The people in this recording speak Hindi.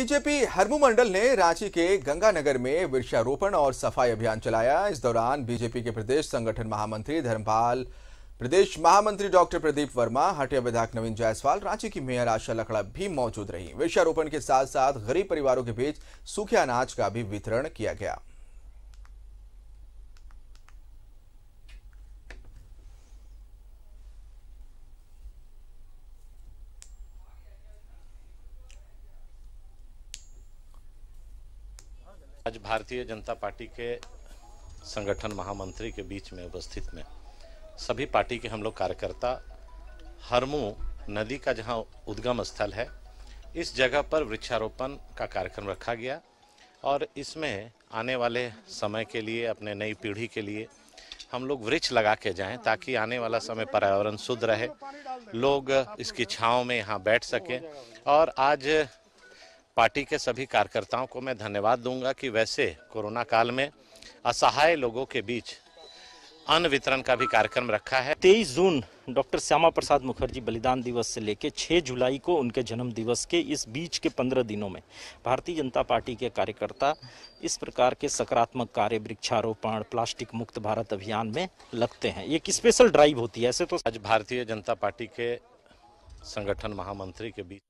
बीजेपी हरमू मंडल ने रांची के गंगानगर में वृक्षारोपण और सफाई अभियान चलाया इस दौरान बीजेपी के प्रदेश संगठन महामंत्री धर्मपाल प्रदेश महामंत्री डॉक्टर प्रदीप वर्मा हटिया विधायक नवीन जायसवाल रांची की मेयर आशा लकड़ा भी मौजूद रही वृक्षारोपण के साथ साथ गरीब परिवारों के बीच सूखे अनाज का भी वितरण किया गया आज भारतीय जनता पार्टी के संगठन महामंत्री के बीच में उपस्थित में सभी पार्टी के हम लोग कार्यकर्ता हरमू नदी का जहां उद्गम स्थल है इस जगह पर वृक्षारोपण का कार्यक्रम रखा गया और इसमें आने वाले समय के लिए अपने नई पीढ़ी के लिए हम लोग वृक्ष लगा के जाएं ताकि आने वाला समय पर्यावरण शुद्ध रहे लोग इसकी छाँव में यहाँ बैठ सकें और आज पार्टी के सभी कार्यकर्ताओं को मैं धन्यवाद दूंगा कि वैसे कोरोना काल में असहाय लोगों के बीच अन्न वितरण का भी कार्यक्रम रखा है तेईस जून डॉक्टर श्यामा प्रसाद मुखर्जी बलिदान दिवस से लेकर 6 जुलाई को उनके जन्म दिवस के इस बीच के 15 दिनों में भारतीय जनता पार्टी के कार्यकर्ता इस प्रकार के सकारात्मक कार्य वृक्षारोपण प्लास्टिक मुक्त भारत अभियान में लगते हैं ये एक स्पेशल ड्राइव होती है ऐसे तो आज भारतीय जनता पार्टी के संगठन महामंत्री के बीच